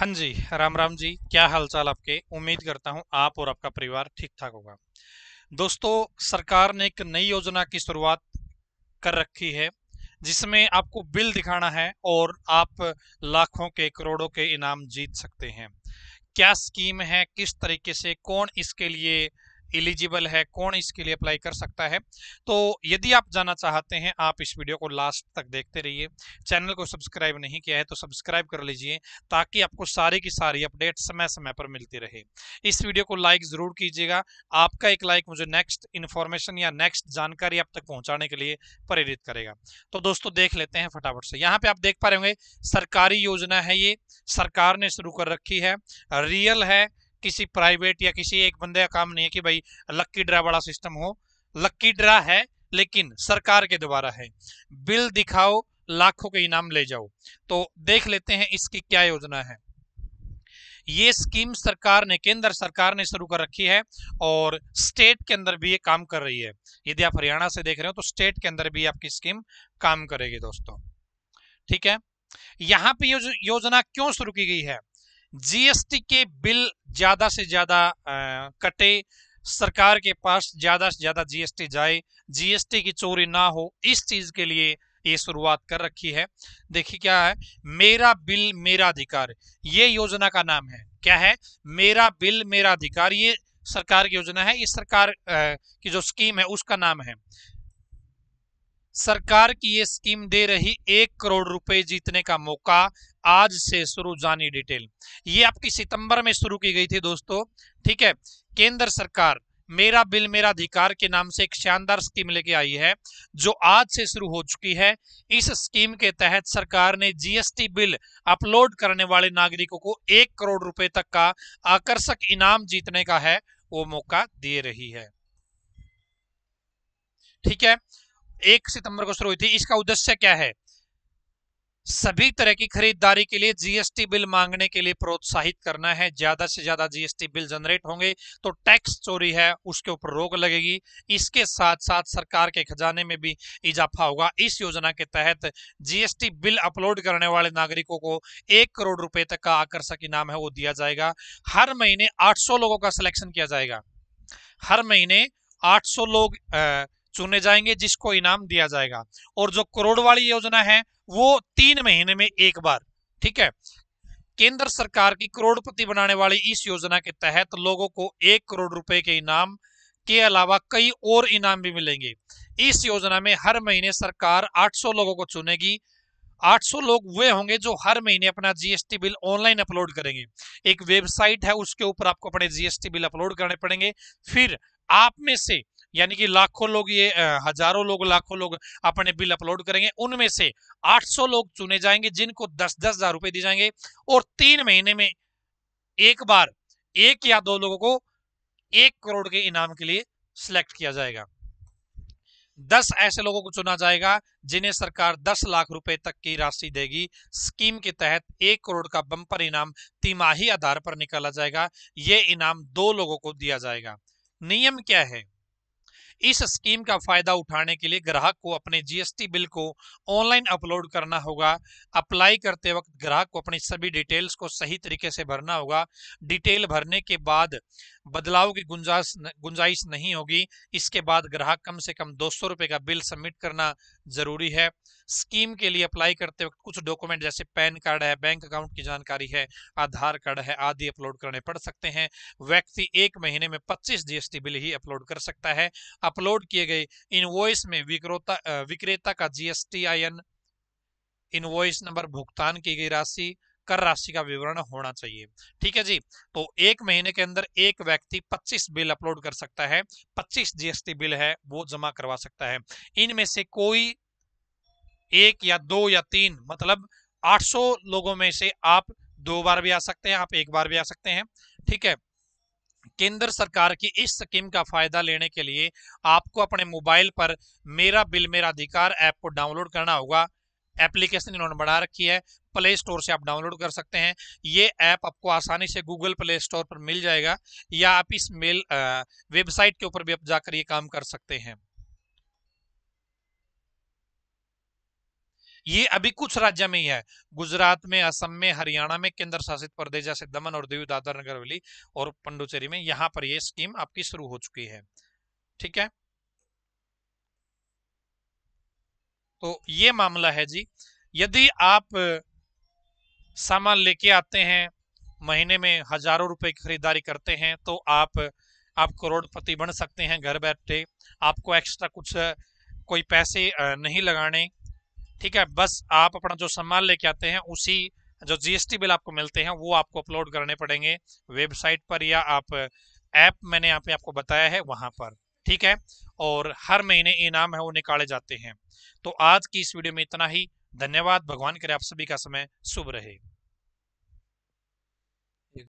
हाँ जी राम राम जी क्या हालचाल आपके उम्मीद करता हूँ आप और आपका परिवार ठीक ठाक होगा दोस्तों सरकार ने एक नई योजना की शुरुआत कर रखी है जिसमें आपको बिल दिखाना है और आप लाखों के करोड़ों के इनाम जीत सकते हैं क्या स्कीम है किस तरीके से कौन इसके लिए एलिजिबल है कौन इसके लिए अप्लाई कर सकता है तो यदि आप जानना चाहते हैं आप इस वीडियो को लास्ट तक देखते रहिए चैनल को सब्सक्राइब नहीं किया है तो सब्सक्राइब कर लीजिए ताकि आपको सारी की सारी अपडेट समय समय पर मिलती रहे इस वीडियो को लाइक ज़रूर कीजिएगा आपका एक लाइक मुझे नेक्स्ट इन्फॉर्मेशन या नेक्स्ट जानकारी आप तक पहुँचाने के लिए प्रेरित करेगा तो दोस्तों देख लेते हैं फटाफट से यहाँ पर आप देख पा रहे होंगे सरकारी योजना है ये सरकार ने शुरू कर रखी है रियल है किसी प्राइवेट या किसी एक बंदे का काम नहीं है कि भाई लक्की ड्रा बड़ा सिस्टम हो लक्की ड्रा है लेकिन सरकार के द्वारा है बिल दिखाओ लाखों के इनाम ले जाओ तो देख लेते हैं इसकी क्या योजना है ये स्कीम सरकार ने केंद्र सरकार ने शुरू कर रखी है और स्टेट के अंदर भी ये काम कर रही है यदि आप हरियाणा से देख रहे हो तो स्टेट के अंदर भी आपकी स्कीम काम करेगी दोस्तों ठीक है यहाँ पे योजना क्यों शुरू की गई है जीएसटी के बिल ज्यादा से ज्यादा कटे सरकार के पास ज्यादा से ज्यादा जीएसटी जाए जीएसटी की चोरी ना हो इस चीज के लिए ये शुरुआत कर रखी है देखिए क्या है मेरा बिल मेरा अधिकार ये योजना का नाम है क्या है मेरा बिल मेरा अधिकार ये सरकार की योजना है ये सरकार की जो स्कीम है उसका नाम है सरकार की ये स्कीम दे रही एक करोड़ रुपए जीतने का मौका आज से शुरू जानी डिटेल ये आपकी सितंबर में शुरू की गई थी दोस्तों ठीक है केंद्र सरकार मेरा बिल मेरा अधिकार के नाम से एक शानदार स्कीम लेके आई है जो आज से शुरू हो चुकी है इस स्कीम के तहत सरकार ने जीएसटी बिल अपलोड करने वाले नागरिकों को एक करोड़ रुपए तक का आकर्षक इनाम जीतने का है वो मौका दे रही है ठीक है एक सितंबर को शुरू हुई थी इसका उद्देश्य क्या है सभी तरह की खरीदारी के लिए जीएसटी बिल मांगने के लिए प्रोत्साहित करना है ज्यादा से ज्यादा जीएसटी बिल जनरेट होंगे तो टैक्स चोरी है उसके ऊपर रोक लगेगी इसके साथ साथ सरकार के खजाने में भी इजाफा होगा इस योजना के तहत जीएसटी बिल अपलोड करने वाले नागरिकों को एक करोड़ रुपए तक का आकर्षक इनाम है वो दिया जाएगा हर महीने आठ लोगों का सिलेक्शन किया जाएगा हर महीने आठ लोग आ, चुने जाएंगे जिसको इनाम दिया जाएगा और जो करोड़ वाली योजना है वो तीन महीने में एक बार ठीक है केंद्र सरकार की करोड़पति बनाने वाली इस योजना के तहत लोगों को एक करोड़ रुपए के इनाम के अलावा कई और इनाम भी मिलेंगे इस योजना में हर महीने सरकार 800 लोगों को चुनेगी 800 लोग वे होंगे जो हर महीने अपना जीएसटी बिल ऑनलाइन अपलोड करेंगे एक वेबसाइट है उसके ऊपर आपको अपने जीएसटी बिल अपलोड करने पड़ेंगे फिर आप में से यानी कि लाखों लोग ये हजारों लोग लाखों लोग अपने बिल अपलोड करेंगे उनमें से 800 लोग चुने जाएंगे जिनको दस दस हजार रुपए दिए जाएंगे और तीन महीने में एक बार एक या दो लोगों को एक करोड़ के इनाम के लिए सिलेक्ट किया जाएगा दस ऐसे लोगों को चुना जाएगा जिन्हें सरकार दस लाख रुपए तक की राशि देगी स्कीम के तहत एक करोड़ का बंपर इनाम तिमाही आधार पर निकाला जाएगा ये इनाम दो लोगों को दिया जाएगा नियम क्या है इस स्कीम का फायदा उठाने के लिए ग्राहक को अपने जीएसटी बिल को ऑनलाइन अपलोड करना होगा अप्लाई करते वक्त ग्राहक को अपनी सभी डिटेल्स को सही तरीके से भरना होगा डिटेल भरने के बाद बदलाव की गुंजाइश गुंजाइश नहीं होगी इसके बाद ग्राहक कम से कम दो सौ का बिल सबमिट करना जरूरी है स्कीम के लिए अप्लाई करते वक्त कुछ डॉक्यूमेंट जैसे पैन कार्ड है बैंक अकाउंट की जानकारी है आधार कार्ड है आदि अपलोड करने पड़ सकते हैं व्यक्ति एक महीने में 25 जीएसटी बिल ही अपलोड कर सकता है अपलोड किए गए इनवॉइस में विक्रोता विक्रेता का GST I N invoice number भुगतान की गई राशि कर राशि का विवरण होना चाहिए ठीक है जी तो एक महीने के अंदर एक व्यक्ति 25 बिल अपलोड कर सकता है 25 जीएसटी बिल है वो जमा करवा सकता है इनमें से कोई एक या दो या तीन मतलब 800 लोगों में से आप दो बार भी आ सकते हैं आप एक बार भी आ सकते हैं ठीक है केंद्र सरकार की इस स्कीम का फायदा लेने के लिए आपको अपने मोबाइल पर मेरा बिल मेरा अधिकार ऐप को डाउनलोड करना होगा एप्लीकेशन इन्होंने बना रखी है प्ले स्टोर से आप डाउनलोड कर सकते हैं ये ऐप आपको आसानी से गूगल प्ले स्टोर पर मिल जाएगा या आप इस मेल वेबसाइट के ऊपर भी आप जाकर ये काम कर सकते हैं ये अभी कुछ राज्य में ही है गुजरात में असम में हरियाणा में केंद्र शासित प्रदेश जैसे दमन और दीव दादर नगर वाली और पंडुचेरी में यहां पर यह स्कीम आपकी शुरू हो चुकी है ठीक है तो ये मामला है जी यदि आप सामान लेके आते हैं महीने में हजारों रुपए की खरीदारी करते हैं तो आप आप करोड़पति बन सकते हैं घर बैठे आपको एक्स्ट्रा कुछ कोई पैसे नहीं लगाने ठीक है बस आप अपना जो सामान लेके आते हैं उसी जो जीएसटी बिल आपको मिलते हैं वो आपको अपलोड करने पड़ेंगे वेबसाइट पर या आप ऐप मैंने यहाँ पे आपको बताया है वहाँ पर ठीक है और हर महीने इनाम है वो निकाले जाते हैं तो आज की इस वीडियो में इतना ही धन्यवाद भगवान करे आप सभी का समय शुभ रहे